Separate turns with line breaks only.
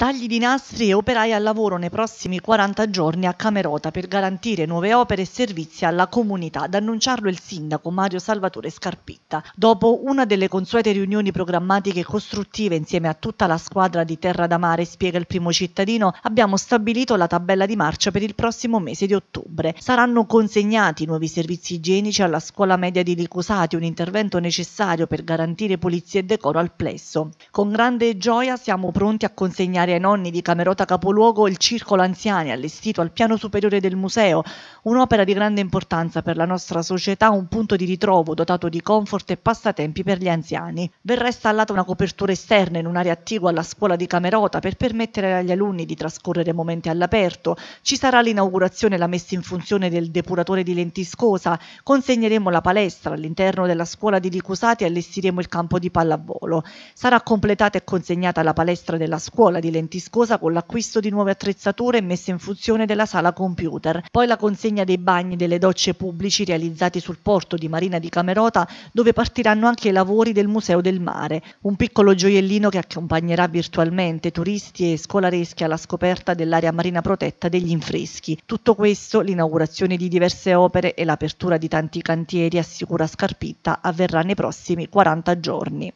Tagli di nastri e operai al lavoro nei prossimi 40 giorni a Camerota per garantire nuove opere e servizi alla comunità, ad annunciarlo il sindaco Mario Salvatore Scarpitta. Dopo una delle consuete riunioni programmatiche e costruttive insieme a tutta la squadra di Terra da Mare, spiega il primo cittadino, abbiamo stabilito la tabella di marcia per il prossimo mese di ottobre. Saranno consegnati nuovi servizi igienici alla scuola media di Licusati, un intervento necessario per garantire pulizia e decoro al plesso. Con grande gioia siamo pronti a consegnare straordinaria ai nonni di Camerota Capoluogo il Circolo Anziani, allestito al piano superiore del museo, un'opera di grande importanza per la nostra società, un punto di ritrovo dotato di comfort e passatempi per gli anziani. Verrà installata una copertura esterna in un'area attigua alla scuola di Camerota per permettere agli alunni di trascorrere momenti all'aperto. Ci sarà l'inaugurazione e la messa in funzione del depuratore di Lentiscosa, consegneremo la palestra all'interno della scuola di Licusati e allestiremo il campo di pallavolo. Sarà completata e consegnata la palestra della scuola di Lentiscosa lentiscosa con l'acquisto di nuove attrezzature e messa in funzione della sala computer, poi la consegna dei bagni e delle docce pubblici realizzati sul porto di Marina di Camerota, dove partiranno anche i lavori del Museo del Mare, un piccolo gioiellino che accompagnerà virtualmente turisti e scolareschi alla scoperta dell'area marina protetta degli infreschi. Tutto questo, l'inaugurazione di diverse opere e l'apertura di tanti cantieri a Sicura Scarpitta avverrà nei prossimi 40 giorni.